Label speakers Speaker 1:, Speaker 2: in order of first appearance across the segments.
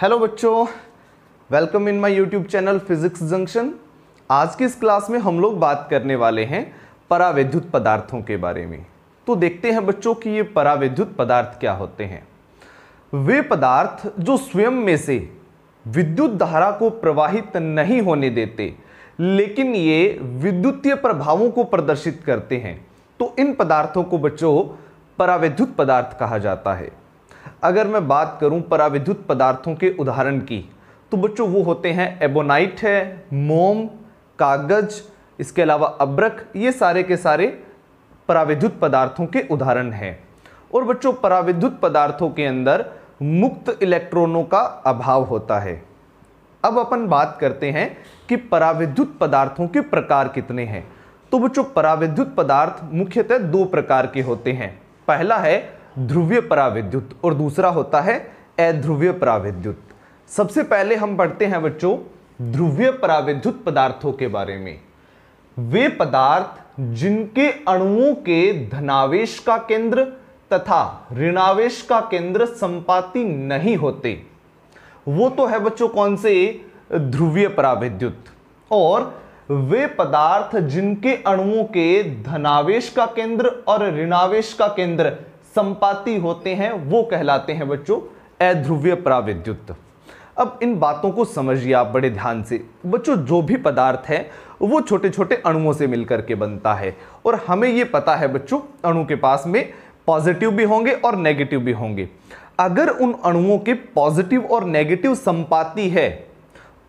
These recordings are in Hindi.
Speaker 1: हेलो बच्चों welcome in my YouTube channel physics junction आज की इस क्लास में हम लोग बात करने वाले हैं परावैद्युत पदार्थों के बारे में तो देखते हैं बच्चों कि ये परावैद्युत पदार्थ क्या होते हैं वे पदार्थ जो स्वयं में से विद्युत धारा को प्रवाहित नहीं होने देते लेकिन ये विद्युतीय प्रभावों को प्रदर्शित करते हैं तो इन पदार्थों को बच्चों परावैद्युत पदार्थ कहा जाता है अगर मैं बात करूं पराविद्युत पदार्थों के उदाहरण की तो बच्चों वो होते हैं एबोनाइट है मोम कागज इसके अलावा अब्रक ये सारे के सारे पराविद्युत पदार्थों के उदाहरण हैं और बच्चों पराविद्युत पदार्थों के अंदर मुक्त इलेक्ट्रॉनों का अभाव होता है अब अपन बात करते हैं कि पराविद्युत पदार्थों के प्रकार कितने हैं तो बच्चों पराविद्युत पदार्थ मुख्यतः दो प्रकार के होते हैं पहला है ध्रुवीय पराविद्युत और दूसरा होता है अध्रुवीय पराविद्युत सबसे पहले हम पढ़ते हैं बच्चों ध्रुवीय पराविद्युत पदार्थों के बारे में वे पदार्थ जिनके अणुओं के धनावेश का केंद्र तथा ऋणावेश का केंद्र संपाति नहीं होते वो तो है बच्चों कौन से ध्रुवीय पराविद्युत और वे पदार्थ जिनके अणुओं के धनावेश का केंद्र और ऋणावेश का केंद्र संपाती होते हैं वो कहलाते हैं बच्चों अध्रुव्य प्राविद्युत अब इन बातों को समझिए आप बड़े ध्यान से बच्चों जो भी पदार्थ है वो छोटे छोटे अणुओं से मिलकर के बनता है और हमें ये पता है बच्चों अणु के पास में पॉजिटिव भी होंगे और नेगेटिव भी होंगे अगर उन अणुओं के पॉजिटिव और नेगेटिव संपाति है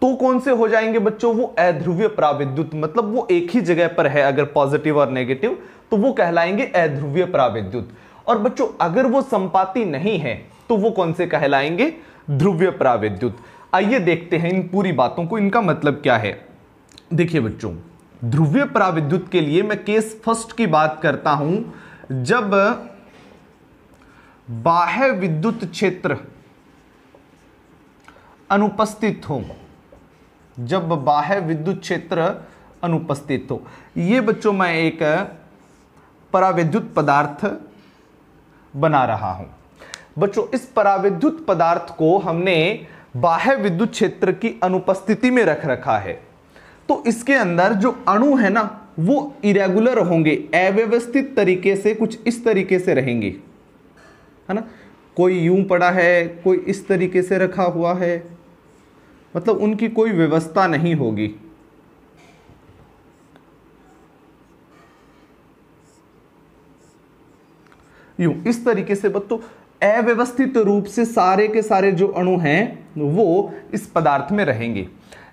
Speaker 1: तो कौन से हो जाएंगे बच्चों वो अध्रुव्य प्राविद्युत मतलब वो एक ही जगह पर है अगर पॉजिटिव और नेगेटिव तो वो कहलाएंगे अध्रुव्य प्राविद्युत और बच्चों अगर वो संपाति नहीं है तो वो कौन से कहलाएंगे ध्रुव्य प्राविद्युत आइए देखते हैं इन पूरी बातों को इनका मतलब क्या है देखिए बच्चों ध्रुव्य प्राविद्युत के लिए मैं केस फर्स्ट की बात करता हूं जब बाह्य विद्युत क्षेत्र अनुपस्थित हो जब बाह्य विद्युत क्षेत्र अनुपस्थित हो ये बच्चों मैं एक पराविद्युत पदार्थ बना रहा हूं बच्चों इस पराविद्युत पदार्थ को हमने बाह्य विद्युत क्षेत्र की अनुपस्थिति में रख रखा है तो इसके अंदर जो अणु है ना वो इरेगुलर होंगे अव्यवस्थित तरीके से कुछ इस तरीके से रहेंगे है ना कोई यूं पड़ा है कोई इस तरीके से रखा हुआ है मतलब उनकी कोई व्यवस्था नहीं होगी यूं इस तरीके से बच्चों अव्यवस्थित रूप से सारे के सारे जो अणु हैं वो इस पदार्थ में रहेंगे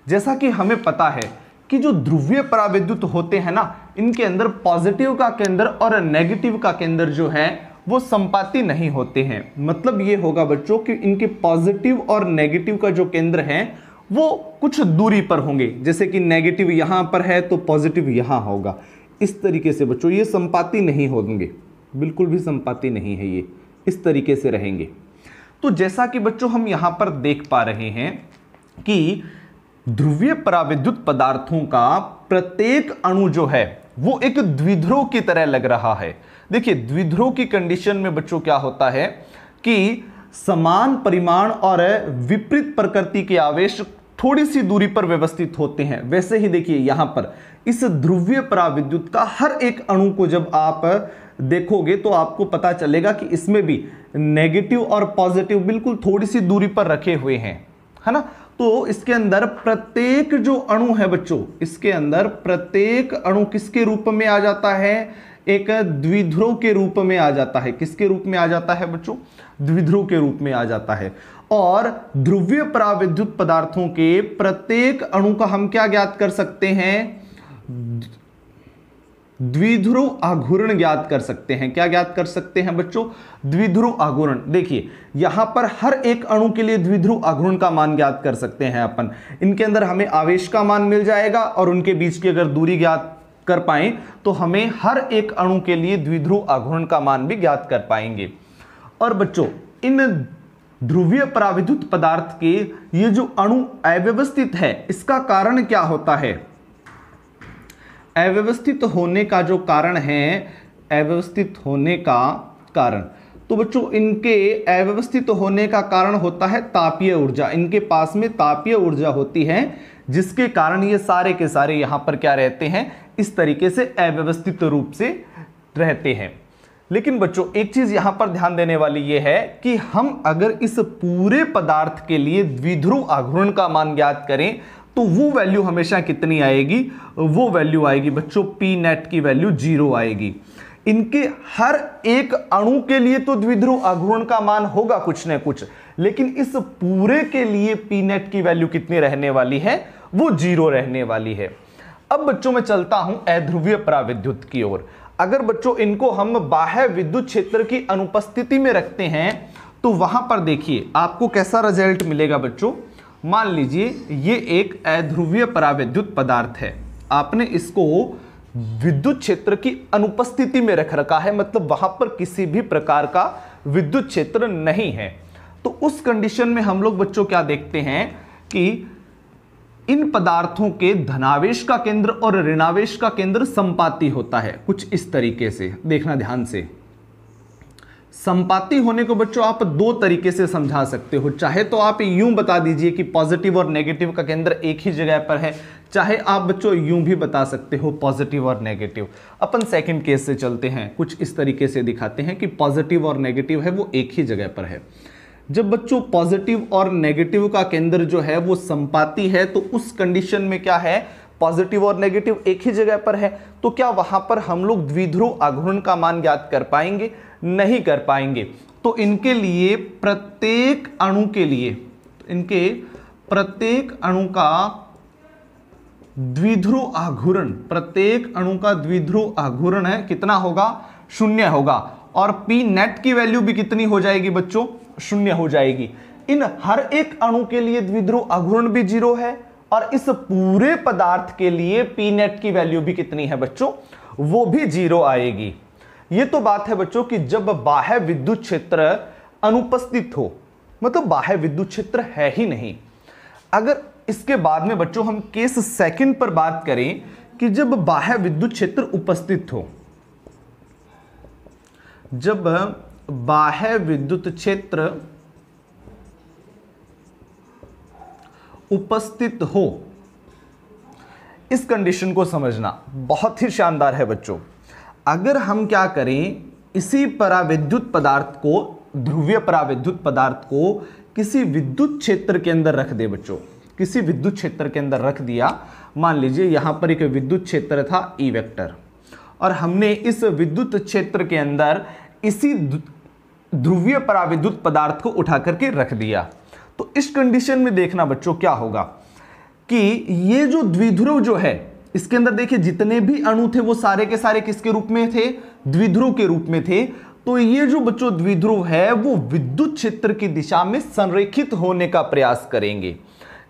Speaker 1: जैसा कि हमें पता है कि जो ध्रुवीय पराविद्युत होते हैं ना इनके अंदर पॉजिटिव का केंद्र और नेगेटिव का केंद्र जो है वो संपाति नहीं होते हैं मतलब ये होगा बच्चों कि इनके पॉजिटिव और नेगेटिव का जो केंद्र है वो कुछ दूरी पर होंगे जैसे कि नेगेटिव यहाँ पर है तो पॉजिटिव यहाँ होगा इस तरीके से बच्चों ये संपाति नहीं होंगे बिल्कुल भी संपत्ति नहीं है ये इस तरीके से रहेंगे तो जैसा कि बच्चों हम यहां पर देख पा रहे हैं कि ध्रुवीय पराविद्युत पदार्थों का प्रत्येक अणु जो है वो एक द्विध्रुव की तरह लग रहा है देखिए द्विध्रुव की कंडीशन में बच्चों क्या होता है कि समान परिमाण और विपरीत प्रकृति के आवेश थोड़ी सी दूरी पर व्यवस्थित होते हैं वैसे ही देखिए यहां पर इस ध्रुवीय पराविद्युत का हर एक अणु को जब आप देखोगे तो आपको पता चलेगा कि इसमें भी नेगेटिव और पॉजिटिव बिल्कुल थोड़ी सी दूरी पर रखे हुए हैं है ना तो इसके अंदर प्रत्येक जो अणु है बच्चों इसके अंदर प्रत्येक अणु किसके रूप में आ जाता है एक द्विध्रुव के रूप में आ जाता है किसके रूप में आ जाता है बच्चों द्विध्रुव के रूप में आ जाता है और ध्रुवीय प्राविद्युत पदार्थों के प्रत्येक अणु का हम क्या ज्ञात कर सकते हैं द्विध्रुव आघूर्ण ज्ञात कर सकते हैं क्या ज्ञात कर सकते हैं बच्चों द्विध्रुव आघूर्ण देखिए यहां पर हर एक अणु के लिए द्विध्रुव आघूर्ण का मान ज्ञात कर सकते हैं अपन इनके अंदर हमें आवेश का मान मिल जाएगा और उनके बीच की अगर दूरी ज्ञात कर पाए तो हमें हर एक अणु के लिए द्विध्रुव आघूर्ण का मान भी ज्ञात कर पाएंगे और बच्चों इन ध्रुवीय प्राविद्युत पदार्थ के ये जो अणु अव्यवस्थित है इसका कारण क्या होता है अव्यवस्थित होने का जो कारण है अव्यवस्थित होने का कारण तो बच्चों इनके अव्यवस्थित होने का कारण होता है तापीय ऊर्जा इनके पास में तापीय ऊर्जा होती है जिसके कारण ये सारे के सारे यहां पर क्या रहते हैं इस तरीके से अव्यवस्थित रूप से रहते हैं लेकिन बच्चों एक चीज यहां पर ध्यान देने वाली यह है कि हम अगर इस पूरे पदार्थ के लिए द्विध्रुव आघूर्ण का मान ज्ञात करें तो वो वैल्यू हमेशा कितनी आएगी वो वैल्यू आएगी बच्चों पी नेट की वैल्यू जीरो आएगी इनके हर एक अणु के लिए तो द्विध्रुव आघूर्ण का मान होगा कुछ न कुछ लेकिन इस पूरे के लिए पी नेट की वैल्यू कितनी रहने वाली है वो जीरो रहने वाली है अब बच्चों में चलता हूं अध्रुवीय प्राविद्युत की ओर अगर बच्चों इनको हम बाह्य विद्युत क्षेत्र की अनुपस्थिति में रखते हैं तो वहां पर देखिए आपको कैसा रिजल्ट मिलेगा बच्चों मान लीजिए ये एक अध्रुवीय पराविद्युत पदार्थ है आपने इसको विद्युत क्षेत्र की अनुपस्थिति में रख रखा है मतलब वहां पर किसी भी प्रकार का विद्युत क्षेत्र नहीं है तो उस कंडीशन में हम लोग बच्चों क्या देखते हैं कि इन पदार्थों के धनावेश का केंद्र और ऋणावेश का केंद्र संपाति होता है कुछ इस तरीके से देखना ध्यान से संपाति होने को बच्चों आप दो तरीके से समझा सकते हो चाहे तो आप यूं बता दीजिए कि पॉजिटिव और नेगेटिव का केंद्र एक ही जगह पर है चाहे आप बच्चों यूं भी बता सकते हो पॉजिटिव और नेगेटिव अपन सेकंड केस से चलते हैं कुछ इस तरीके से दिखाते हैं कि पॉजिटिव और नेगेटिव है वो एक ही जगह पर है जब बच्चों पॉजिटिव और नेगेटिव का केंद्र जो है वो संपाती है तो उस कंडीशन में क्या है पॉजिटिव और नेगेटिव एक ही जगह पर है तो क्या वहां पर हम लोग द्विध्रुव आघूर्ण का मान ज्ञात कर पाएंगे नहीं कर पाएंगे तो इनके लिए प्रत्येक अणु के लिए इनके प्रत्येक अणु का द्विध्रुव आघूर्ण प्रत्येक अणु का द्विध्रुव आघूर्ण है कितना होगा शून्य होगा और पी नेट की वैल्यू भी कितनी हो जाएगी बच्चों शून्य हो जाएगी इन हर एक अणु के लिए द्विध्रुव अघूर्ण भी जीरो है और इस पूरे पदार्थ के लिए पी नेट की वैल्यू भी कितनी है बच्चों वो भी जीरो आएगी ये तो बात है बच्चों कि जब बाह्य विद्युत क्षेत्र अनुपस्थित हो मतलब बाह्य विद्युत क्षेत्र है ही नहीं अगर इसके बाद में बच्चों हम केस सेकंड पर बात करें कि जब बाह्य विद्युत क्षेत्र उपस्थित हो जब बाह्य विद्युत क्षेत्र उपस्थित हो इस कंडीशन को समझना बहुत ही शानदार है बच्चों अगर हम क्या करें इसी पराविद्युत पदार्थ को ध्रुवीय पराविद्युत पदार्थ को किसी विद्युत क्षेत्र के अंदर रख दे बच्चों किसी विद्युत क्षेत्र के अंदर रख दिया मान लीजिए यहां पर एक विद्युत क्षेत्र था ई e वेक्टर और हमने इस विद्युत क्षेत्र के अंदर इसी ध्रुवीय पराविद्युत पदार्थ को उठा करके रख दिया तो इस कंडीशन में देखना बच्चों क्या होगा कि ये जो द्विध्रुव जो है इसके अंदर देखिए जितने भी अणु थे वो सारे के सारे किसके रूप में थे द्विध्रुव के रूप में थे तो ये जो बच्चों द्विध्रुव है वो विद्युत क्षेत्र की दिशा में संरेखित होने का प्रयास करेंगे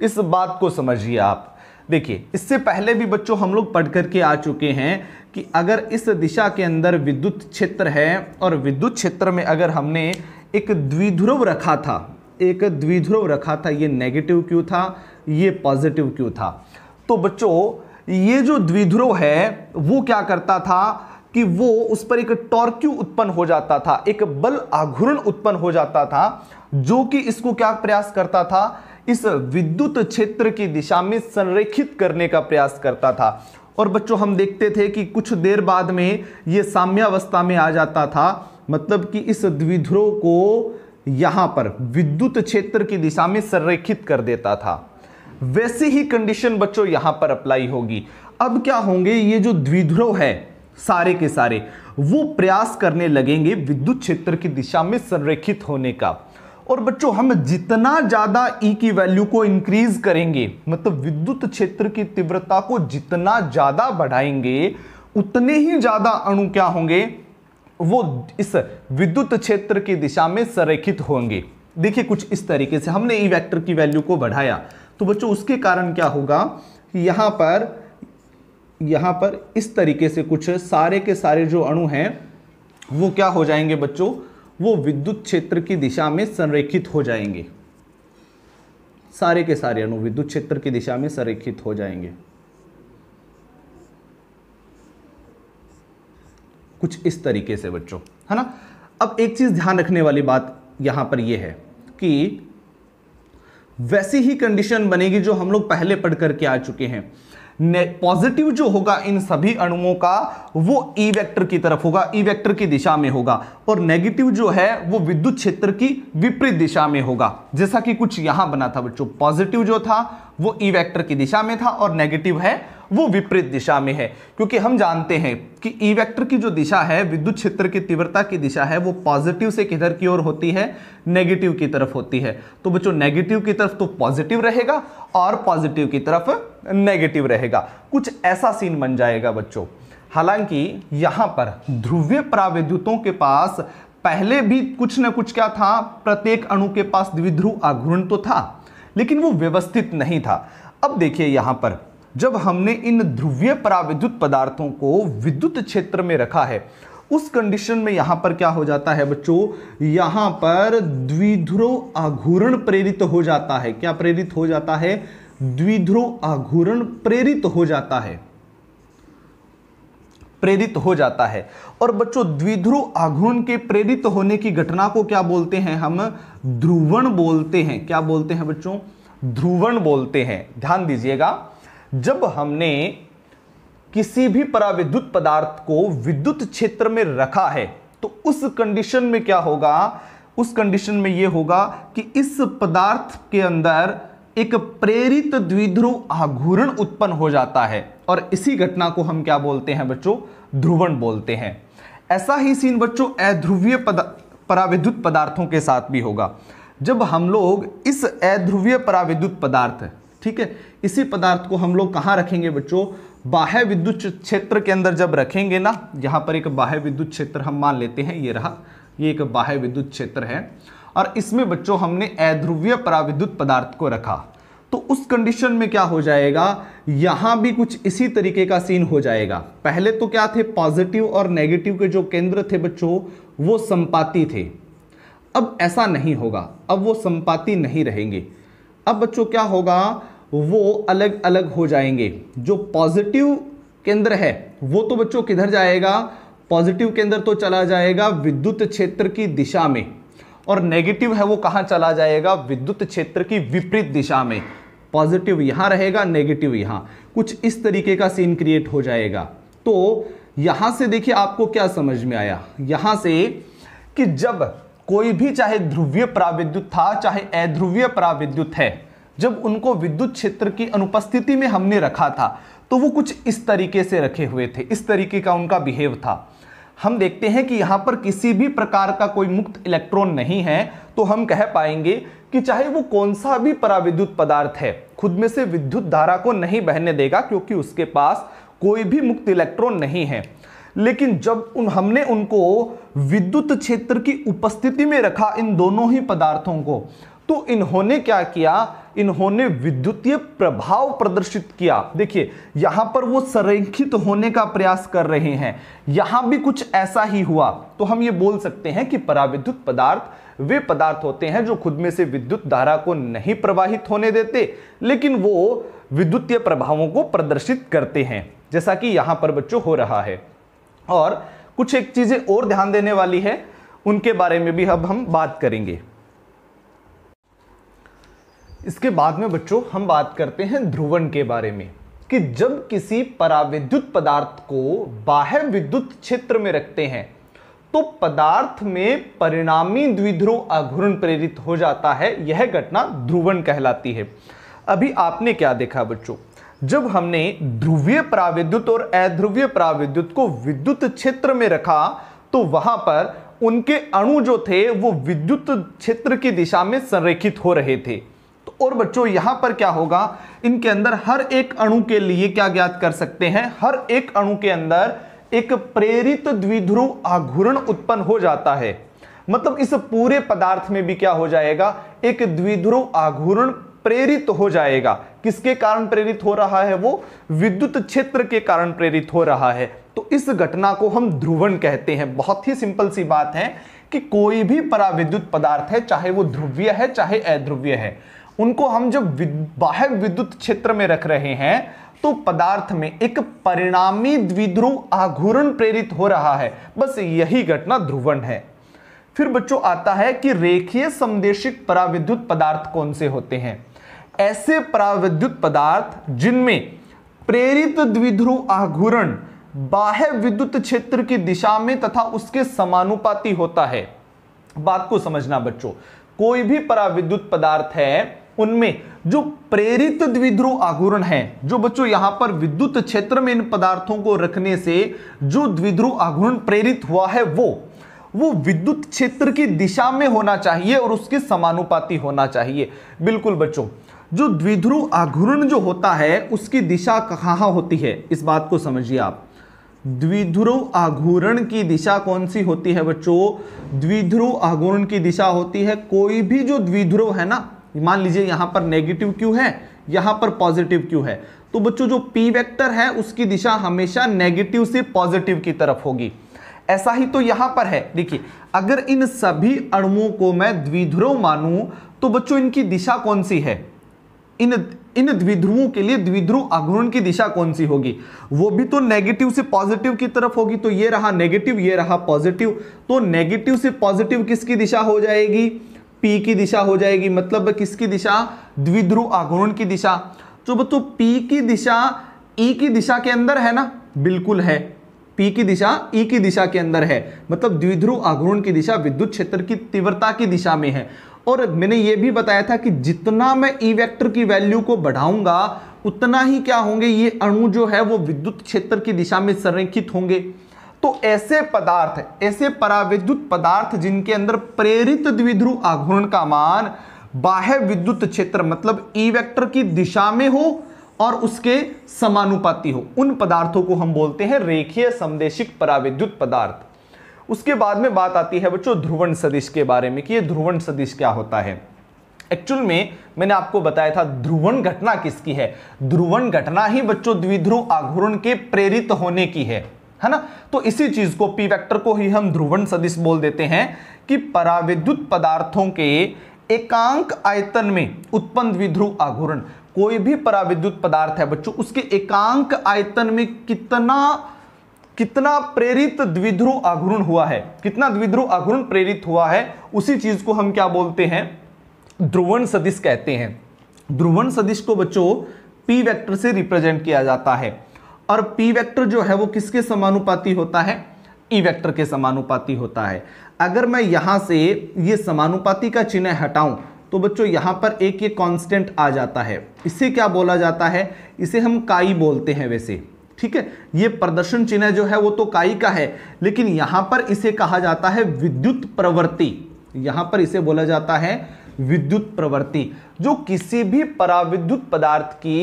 Speaker 1: इस बात को समझिए आप देखिए इससे पहले भी बच्चों हम लोग पढ़ करके आ चुके हैं कि अगर इस दिशा के अंदर विद्युत क्षेत्र है और विद्युत क्षेत्र में अगर हमने एक द्विध्रुव रखा था एक द्विध्रुव रखा था ये नेगेटिव क्यों था ये पॉजिटिव क्यों था तो बच्चों ये जो द्विध्रुव है वो क्या करता था कि वो उस पर एक टॉर्क्यू उत्पन्न हो जाता था एक बल आघूर्ण उत्पन्न हो जाता था जो कि इसको क्या प्रयास करता था इस विद्युत क्षेत्र की दिशा में संरेखित करने का प्रयास करता था और बच्चों हम देखते थे कि कुछ देर बाद में ये साम्यावस्था में आ जाता था मतलब कि इस द्विध्रुव को यहाँ पर विद्युत क्षेत्र की दिशा में संरेखित कर देता था वैसे ही कंडीशन बच्चों यहां पर अप्लाई होगी अब क्या होंगे ये जो द्विध्रुव है सारे के सारे वो प्रयास करने लगेंगे विद्युत क्षेत्र की दिशा में संरेखित होने का और बच्चों हम जितना ज़्यादा ई e की वैल्यू को इंक्रीज करेंगे मतलब विद्युत क्षेत्र की तीव्रता को जितना ज़्यादा बढ़ाएंगे उतने ही ज़्यादा अणु क्या होंगे वो इस विद्युत क्षेत्र की दिशा में संरेखित होंगे देखिए कुछ इस तरीके से हमने ई e वेक्टर की वैल्यू को बढ़ाया तो बच्चों उसके कारण क्या होगा यहां पर यहां पर इस तरीके से कुछ सारे के सारे जो अणु हैं वो क्या हो जाएंगे बच्चों वो विद्युत क्षेत्र की दिशा में संरेखित हो जाएंगे सारे के सारे अणु विद्युत क्षेत्र की दिशा में संरेखित हो जाएंगे कुछ इस तरीके से बच्चों है ना अब एक चीज ध्यान रखने वाली बात यहां पर यह है कि वैसी ही कंडीशन बनेगी जो हम लोग पहले पढ़ करके आ चुके हैं पॉजिटिव जो होगा इन सभी अणुओं का वो ई e वेक्टर की तरफ होगा ई e वेक्टर की दिशा में होगा और नेगेटिव जो है वो विद्युत क्षेत्र की विपरीत दिशा में होगा जैसा कि कुछ यहां बना था बच्चों पॉजिटिव जो था वो ई e वेक्टर की दिशा में था और नेगेटिव है वो विपरीत दिशा में है क्योंकि हम जानते हैं कि ई e वेक्टर की जो दिशा है विद्युत क्षेत्र की तीव्रता की दिशा है वो पॉजिटिव से किधर की ओर होती है नेगेटिव की तरफ होती है तो बच्चों नेगेटिव की तरफ तो पॉजिटिव रहेगा और पॉजिटिव की तरफ नेगेटिव रहेगा कुछ ऐसा सीन बन जाएगा बच्चों हालांकि यहाँ पर ध्रुवीय प्राविद्युतों के पास पहले भी कुछ ना कुछ क्या था प्रत्येक अणु के पास द्विध्रुव आघूर्ण तो था लेकिन वो व्यवस्थित नहीं था अब देखिए यहाँ पर जब हमने इन ध्रुवीय पराविद्युत पदार्थों को विद्युत क्षेत्र में रखा है उस कंडीशन में यहां पर क्या हो जाता है बच्चों यहां पर द्विध्रुव आघूर्ण प्रेरित हो जाता है क्या प्रेरित हो जाता है द्विध्रुव आघूर्ण प्रेरित हो जाता है प्रेरित हो जाता है और बच्चों द्विध्रुव आघूर्ण के प्रेरित होने की घटना को क्या बोलते हैं हम ध्रुवण बोलते हैं क्या बोलते हैं बच्चों ध्रुवण बोलते हैं ध्यान दीजिएगा जब हमने किसी भी पराविद्युत पदार्थ को विद्युत क्षेत्र में रखा है तो उस कंडीशन में क्या होगा उस कंडीशन में यह होगा कि इस पदार्थ के अंदर एक प्रेरित द्विध्रुव आघूर्ण उत्पन्न हो जाता है और इसी घटना को हम क्या बोलते हैं बच्चों ध्रुवण बोलते हैं ऐसा ही सीन बच्चों अध्रुवीय पराविद्युत पदार्थों के साथ भी होगा जब हम लोग इस अध्रुवीय पराविद्युत पदार्थ ठीक है इसी पदार्थ को हम लोग कहाँ रखेंगे बच्चों बाह्य विद्युत क्षेत्र के अंदर जब रखेंगे ना यहाँ पर एक बाह्य विद्युत क्षेत्र हम मान लेते हैं ये रहा ये एक बाह्य विद्युत क्षेत्र है और इसमें बच्चों हमने अध्रुवीय पराविद्युत पदार्थ को रखा तो उस कंडीशन में क्या हो जाएगा यहां भी कुछ इसी तरीके का सीन हो जाएगा पहले तो क्या थे पॉजिटिव और नेगेटिव के जो केंद्र थे बच्चों वो संपाती थे अब ऐसा नहीं होगा अब वो संपाती नहीं रहेंगे अब बच्चों क्या होगा वो अलग अलग हो जाएंगे जो पॉजिटिव केंद्र है वो तो बच्चों किधर जाएगा पॉजिटिव केंद्र तो चला जाएगा विद्युत क्षेत्र की दिशा में और नेगेटिव है वो कहाँ चला जाएगा विद्युत क्षेत्र की विपरीत दिशा में पॉजिटिव यहाँ रहेगा नेगेटिव यहाँ कुछ इस तरीके का सीन क्रिएट हो जाएगा तो यहाँ से देखिए आपको क्या समझ में आया यहाँ से कि जब कोई भी चाहे ध्रुवीय प्राविद्युत था चाहे अध्रुवीय प्राविद्युत है जब उनको विद्युत क्षेत्र की अनुपस्थिति में हमने रखा था तो वो कुछ इस तरीके से रखे हुए थे इस तरीके का उनका बिहेव था हम देखते हैं कि यहाँ पर किसी भी प्रकार का कोई मुक्त इलेक्ट्रॉन नहीं है तो हम कह पाएंगे कि चाहे वो कौन सा भी पराविद्युत पदार्थ है खुद में से विद्युत धारा को नहीं बहने देगा क्योंकि उसके पास कोई भी मुक्त इलेक्ट्रॉन नहीं है लेकिन जब उन हमने उनको विद्युत क्षेत्र की उपस्थिति में रखा इन दोनों ही पदार्थों को तो इन्होंने क्या किया इन्होंने विद्युतीय प्रभाव प्रदर्शित किया देखिए यहां पर वो संरेखित होने का प्रयास कर रहे हैं यहां भी कुछ ऐसा ही हुआ तो हम ये बोल सकते हैं कि पराविद्युत पदार्थ वे पदार्थ होते हैं जो खुद में से विद्युत धारा को नहीं प्रवाहित होने देते लेकिन वो विद्युतीय प्रभावों को प्रदर्शित करते हैं जैसा कि यहां पर बच्चों हो रहा है और कुछ एक चीजें और ध्यान देने वाली है उनके बारे में भी अब हम बात करेंगे इसके बाद में बच्चों हम बात करते हैं ध्रुवन के बारे में कि जब किसी पराविद्युत पदार्थ को बाह्य विद्युत क्षेत्र में रखते हैं तो पदार्थ में परिणामी द्विध्रुव आघूर्ण प्रेरित हो जाता है यह घटना ध्रुवन कहलाती है अभी आपने क्या देखा बच्चों जब हमने ध्रुवीय प्राविद्युत और अध्रुवीय प्राविद्युत को विद्युत क्षेत्र में रखा तो वहां पर उनके अणु जो थे वो विद्युत क्षेत्र की दिशा में संरेखित हो रहे थे और बच्चों यहां पर क्या होगा इनके अंदर हर एक अणु के लिए क्या ज्ञात कर सकते हैं हर एक अणु के अंदर एक प्रेरित द्विध्रुव आघूर्ण उत्पन्न हो जाता है मतलब इस पूरे पदार्थ में भी क्या हो जाएगा एक द्विध्रुव आघूर्ण प्रेरित हो जाएगा किसके कारण प्रेरित हो रहा है वो विद्युत क्षेत्र के कारण प्रेरित हो रहा है तो इस घटना को हम ध्रुवण कहते हैं बहुत ही सिंपल सी बात है कि कोई भी पराविद्युत पदार्थ है चाहे वो ध्रुवीय है चाहे अध्रुवीय है उनको हम जब बाह्य विद्युत क्षेत्र में रख रहे हैं तो पदार्थ में एक परिणामी द्विध्रुव आघूर्ण प्रेरित हो रहा है बस यही घटना ध्रुवन है फिर बच्चों आता है कि रेखीय समदेशिक पराविद्युत पदार्थ कौन से होते हैं ऐसे पराविद्युत पदार्थ जिनमें प्रेरित द्विध्रुव आघूर्ण बाह्य विद्युत क्षेत्र की दिशा में तथा उसके समानुपाती होता है बात को समझना बच्चों कोई भी पराविद्युत पदार्थ है उनमें जो प्रेरित द्विध्रुव आघूर्ण है जो बच्चों यहां पर विद्युत क्षेत्र में इन पदार्थों को रखने से जो द्विध्रुव आघूर्ण प्रेरित हुआ है वो वो विद्युत क्षेत्र की दिशा में होना चाहिए और उसके समानुपाती होना चाहिए बिल्कुल बच्चों जो द्विध्रुव आघूर्ण जो होता है उसकी दिशा कहाँ होती है इस बात को समझिए आप द्विध्रुव आघूर्ण की दिशा कौन सी होती है बच्चों द्विध्रुव आघूर्ण की दिशा होती है कोई भी जो द्विध्रुव है ना मान लीजिए यहां पर नेगेटिव क्यू है यहां पर पॉजिटिव क्यू है तो बच्चों जो पी वेक्टर है उसकी दिशा हमेशा नेगेटिव से पॉजिटिव की तरफ होगी ऐसा ही तो यहां पर है देखिए अगर इन सभी अणुओं को मैं द्विध्रुव मानूं तो बच्चों इनकी दिशा कौन सी है इन इन द्विध्रुवों के लिए द्विध्रुव आघूर्ण की दिशा कौन सी होगी वो भी तो नेगेटिव से पॉजिटिव की तरफ होगी तो ये रहा नेगेटिव ये रहा पॉजिटिव तो नेगेटिव से पॉजिटिव किसकी दिशा हो जाएगी पी की दिशा हो जाएगी मतलब किसकी दिशा द्विध्रुव आघूर्ण की दिशा तो बच्चों पी की दिशा ई e की दिशा के अंदर है ना बिल्कुल है पी की दिशा ई e की दिशा के अंदर है मतलब द्विध्रुव आघूर्ण की दिशा विद्युत क्षेत्र की तीव्रता की दिशा में है और मैंने ये भी बताया था कि जितना मैं ई e वेक्टर की वैल्यू को बढ़ाऊंगा उतना ही क्या होंगे ये अणु जो है वो विद्युत क्षेत्र की दिशा में संरेखित होंगे तो ऐसे पदार्थ ऐसे पराविद्युत पदार्थ जिनके अंदर प्रेरित द्विध्रुव आघूर्ण का मान बाह्य विद्युत क्षेत्र मतलब ई e वेक्टर की दिशा में हो और उसके समानुपाती हो उन पदार्थों को हम बोलते हैं रेखीय समदेशिक पराविद्युत पदार्थ उसके बाद में बात आती है बच्चों ध्रुवन सदिश के बारे में कि ये ध्रुवन सदिश क्या होता है एक्चुअल में मैंने आपको बताया था ध्रुवन घटना किसकी है ध्रुवन घटना ही बच्चों द्विध्रुव आघूर्ण के प्रेरित होने की है है ना तो इसी चीज को पी वेक्टर को ही हम ध्रुवन सदिश बोल देते हैं कि पराविद्युत पदार्थों के एकांक आयतन में उत्पन्न द्विध्रुव आघूर्ण कोई भी पराविद्युत पदार्थ है बच्चों उसके एकांक आयतन में कितना कितना प्रेरित द्विध्रुव आघूर्ण हुआ है कितना द्विध्रुव आघूर्ण प्रेरित हुआ है उसी चीज को हम क्या बोलते हैं ध्रुवन सदिश कहते हैं ध्रुवन सदिश को बच्चों पी वेक्टर से रिप्रेजेंट किया जाता है और पी वेक्टर जो है वो किसके समानुपाती होता है ई e वेक्टर के समानुपाती होता है अगर मैं यहां से ये समानुपाती का चिन्ह हटाऊं तो बच्चों यहां पर एक ये कांस्टेंट आ जाता है इसे क्या बोला जाता है इसे हम काई बोलते हैं वैसे ठीक है ये प्रदर्शन चिन्ह जो है वो तो काई का है लेकिन यहां पर इसे कहा जाता है विद्युत प्रवृत्ति यहां पर इसे बोला जाता है विद्युत प्रवृत्ति जो किसी भी पराविद्युत पदार्थ की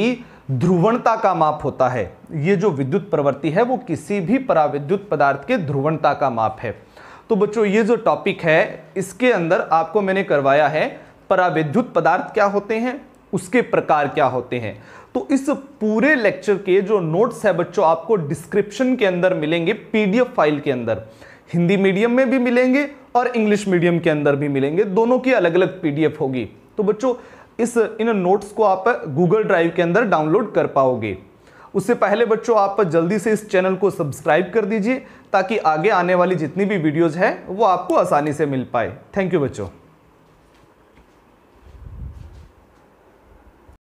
Speaker 1: ध्रुवणता का माप होता है ये जो विद्युत प्रवृत्ति है वो किसी भी पराविद्युत पदार्थ के ध्रुवणता का माप है तो बच्चों ये जो टॉपिक है इसके अंदर आपको मैंने करवाया है पराविद्युत पदार्थ क्या होते हैं उसके प्रकार क्या होते हैं तो इस पूरे लेक्चर के जो नोट्स है बच्चों आपको डिस्क्रिप्शन के अंदर मिलेंगे पीडीएफ फाइल के अंदर हिंदी मीडियम में भी मिलेंगे और इंग्लिश मीडियम के अंदर भी मिलेंगे दोनों की अलग अलग पीडीएफ होगी तो बच्चों इस इन नोट्स को आप गूगल ड्राइव के अंदर डाउनलोड कर पाओगे उससे पहले बच्चों आप जल्दी से इस चैनल को सब्सक्राइब कर दीजिए ताकि आगे आने वाली जितनी भी वीडियोज़ हैं वो आपको आसानी से मिल पाए थैंक यू बच्चों